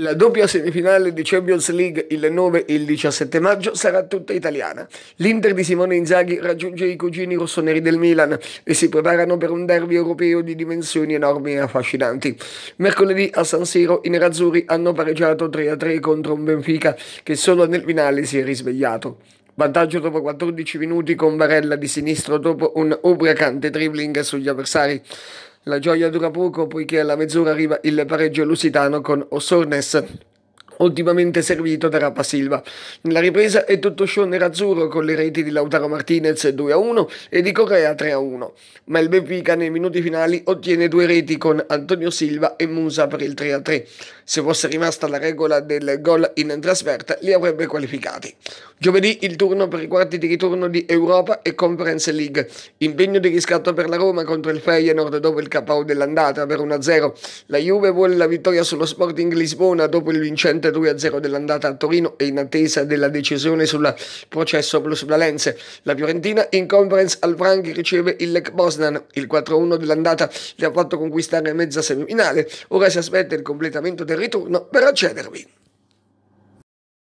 La doppia semifinale di Champions League il 9 e il 17 maggio sarà tutta italiana. L'Inter di Simone Inzaghi raggiunge i cugini rossoneri del Milan e si preparano per un derby europeo di dimensioni enormi e affascinanti. Mercoledì a San Siro i nerazzurri hanno pareggiato 3-3 contro un Benfica che solo nel finale si è risvegliato. Vantaggio dopo 14 minuti con Varella di sinistro dopo un ubriacante dribbling sugli avversari. La gioia dura poco poiché alla mezz'ora arriva il pareggio lusitano con Osornes ultimamente servito da Rapa Silva. Nella ripresa è tutto show nerazzurro con le reti di Lautaro Martinez 2-1 e di Correa 3-1, ma il Benfica nei minuti finali ottiene due reti con Antonio Silva e Musa per il 3-3. Se fosse rimasta la regola del gol in trasferta li avrebbe qualificati. Giovedì il turno per i quarti di ritorno di Europa e Conference League. Impegno di riscatto per la Roma contro il Feyenoord dopo il KO dell'andata per 1-0. La Juve vuole la vittoria sullo Sporting Lisbona dopo il vincente Conte 2-0 dell'andata a Torino e in attesa della decisione sul processo plusvalenze. La Fiorentina in conference al Franchi riceve il Lech Bosnan, il 4-1 dell'andata le ha fatto conquistare mezza semifinale, ora si aspetta il completamento del ritorno per accedervi.